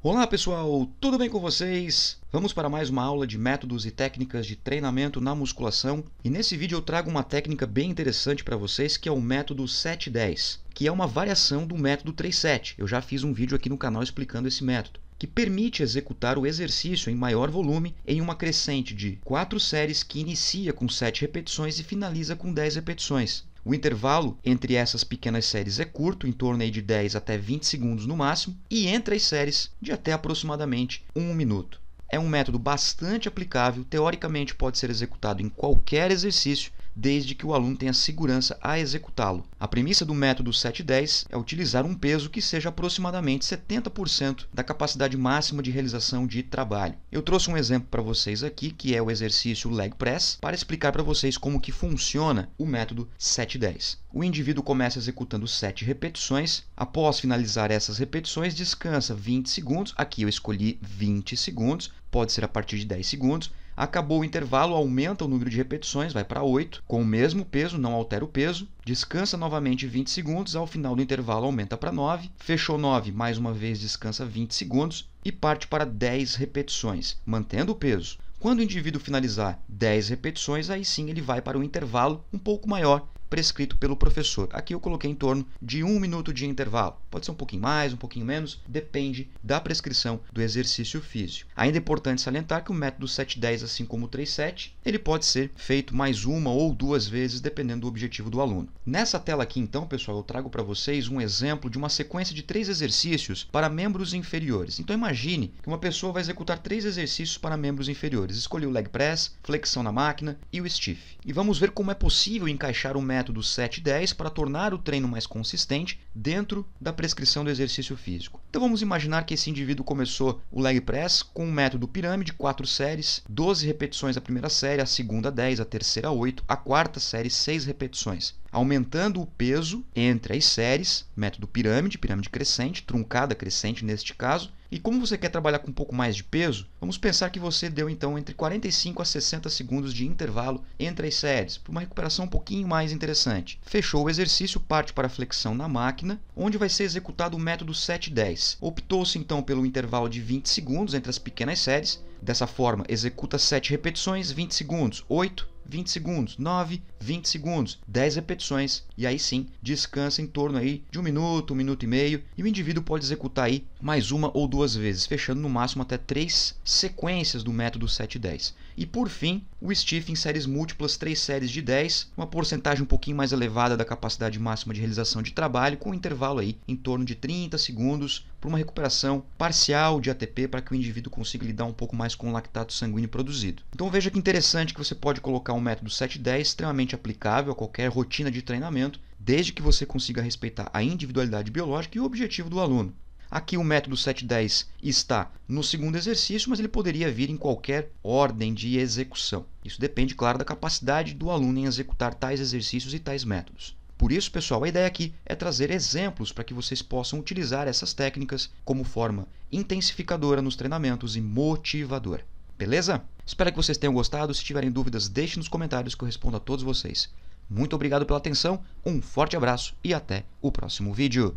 Olá pessoal, tudo bem com vocês? Vamos para mais uma aula de métodos e técnicas de treinamento na musculação e nesse vídeo eu trago uma técnica bem interessante para vocês que é o método 710, que é uma variação do método 37. Eu já fiz um vídeo aqui no canal explicando esse método que permite executar o exercício em maior volume em uma crescente de 4 séries que inicia com 7 repetições e finaliza com 10 repetições. O intervalo entre essas pequenas séries é curto, em torno aí de 10 até 20 segundos no máximo, e entre as séries de até aproximadamente 1 minuto. É um método bastante aplicável, teoricamente pode ser executado em qualquer exercício desde que o aluno tenha segurança a executá-lo. A premissa do método 710 é utilizar um peso que seja aproximadamente 70% da capacidade máxima de realização de trabalho. Eu trouxe um exemplo para vocês aqui, que é o exercício leg press, para explicar para vocês como que funciona o método 710. O indivíduo começa executando 7 repetições, após finalizar essas repetições, descansa 20 segundos, aqui eu escolhi 20 segundos, pode ser a partir de 10 segundos, Acabou o intervalo, aumenta o número de repetições, vai para 8, com o mesmo peso, não altera o peso. Descansa novamente 20 segundos, ao final do intervalo aumenta para 9. Fechou 9, mais uma vez descansa 20 segundos e parte para 10 repetições, mantendo o peso. Quando o indivíduo finalizar 10 repetições, aí sim ele vai para um intervalo um pouco maior, prescrito pelo professor. Aqui eu coloquei em torno de um minuto de intervalo. Pode ser um pouquinho mais, um pouquinho menos, depende da prescrição do exercício físico. Ainda é importante salientar que o método 710, assim como o 37, ele pode ser feito mais uma ou duas vezes, dependendo do objetivo do aluno. Nessa tela aqui, então, pessoal, eu trago para vocês um exemplo de uma sequência de três exercícios para membros inferiores. Então imagine que uma pessoa vai executar três exercícios para membros inferiores. escolher o leg press, flexão na máquina e o stiff. E vamos ver como é possível encaixar o método método 710 para tornar o treino mais consistente dentro da prescrição do exercício físico. Então vamos imaginar que esse indivíduo começou o leg press com o método pirâmide, quatro séries, 12 repetições na primeira série, a segunda 10, a terceira 8, a quarta série 6 repetições aumentando o peso entre as séries, método pirâmide, pirâmide crescente, truncada crescente neste caso, e como você quer trabalhar com um pouco mais de peso, vamos pensar que você deu então entre 45 a 60 segundos de intervalo entre as séries, para uma recuperação um pouquinho mais interessante. Fechou o exercício, parte para a flexão na máquina, onde vai ser executado o método 7-10. Optou-se então pelo intervalo de 20 segundos entre as pequenas séries, dessa forma executa 7 repetições, 20 segundos, 8, 20 segundos, 9, 20 segundos, 10 repetições e aí sim descansa em torno aí de um minuto, um minuto e meio e o indivíduo pode executar aí mais uma ou duas vezes, fechando no máximo até três sequências do método 7-10. E por fim, o stiff em séries múltiplas, três séries de 10, uma porcentagem um pouquinho mais elevada da capacidade máxima de realização de trabalho, com um intervalo aí em torno de 30 segundos para uma recuperação parcial de ATP para que o indivíduo consiga lidar um pouco mais com o lactato sanguíneo produzido. Então veja que interessante que você pode colocar um método 710 extremamente aplicável a qualquer rotina de treinamento, desde que você consiga respeitar a individualidade biológica e o objetivo do aluno. Aqui o método 710 está no segundo exercício, mas ele poderia vir em qualquer ordem de execução. Isso depende, claro, da capacidade do aluno em executar tais exercícios e tais métodos. Por isso, pessoal, a ideia aqui é trazer exemplos para que vocês possam utilizar essas técnicas como forma intensificadora nos treinamentos e motivadora. Beleza? Espero que vocês tenham gostado. Se tiverem dúvidas, deixe nos comentários que eu respondo a todos vocês. Muito obrigado pela atenção, um forte abraço e até o próximo vídeo.